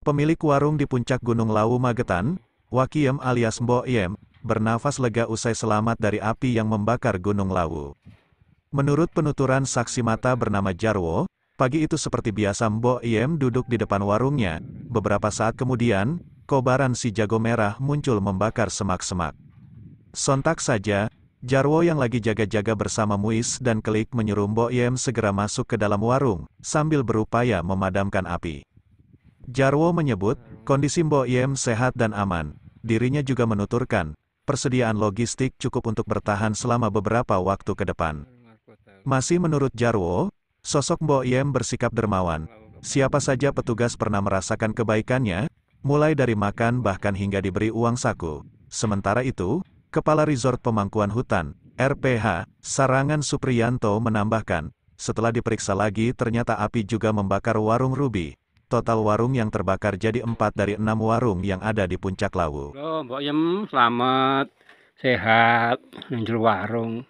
Pemilik warung di puncak Gunung Lawu Magetan, Wakiem alias Mbo Iem, bernafas lega usai selamat dari api yang membakar Gunung Lawu. Menurut penuturan saksi mata bernama Jarwo, pagi itu seperti biasa Mbo Iem duduk di depan warungnya, beberapa saat kemudian, kobaran si jago merah muncul membakar semak-semak. Sontak saja, Jarwo yang lagi jaga-jaga bersama Muis dan Kelik menyuruh Mbok Yem segera masuk ke dalam warung, sambil berupaya memadamkan api. Jarwo menyebut, kondisi Mbok Yem sehat dan aman. Dirinya juga menuturkan, persediaan logistik cukup untuk bertahan selama beberapa waktu ke depan. Masih menurut Jarwo, sosok Mbok Yem bersikap dermawan. Siapa saja petugas pernah merasakan kebaikannya, mulai dari makan bahkan hingga diberi uang saku. Sementara itu, Kepala Resort Pemangkuan Hutan, RPH, Sarangan Supriyanto menambahkan, setelah diperiksa lagi ternyata api juga membakar warung Ruby total warung yang terbakar jadi empat dari enam warung yang ada di Puncak Lawu. Oh, Mbok Yem, selamat, sehat, menjual warung.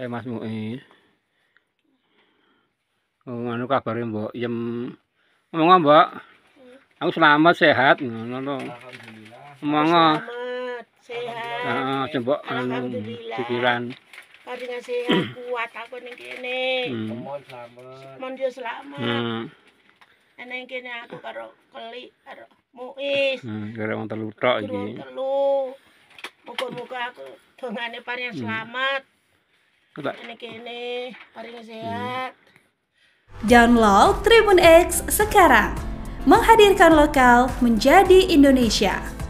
Eh, Mas Mui. Oh, ngomong anu kabar Mbok Yem. Ngomong Mbok. Aku selamat, sehat. Ngono lho. Ngomong. Selamat, sehat. Heeh, coba anu pikiran. Paringan sehat kuat aku ning kene. Hmm. Mon selamat. Mon selamat. Hmm. Aneh kene aku karo keli karo Muis. Hmm, karo wong telu tok iki. Wong telu. Muga-muga aku dongane paring hmm. selamat. Hmm. Aneh kene paring sehat. Hmm. Download Tribun X sekarang. Menghadirkan lokal menjadi Indonesia.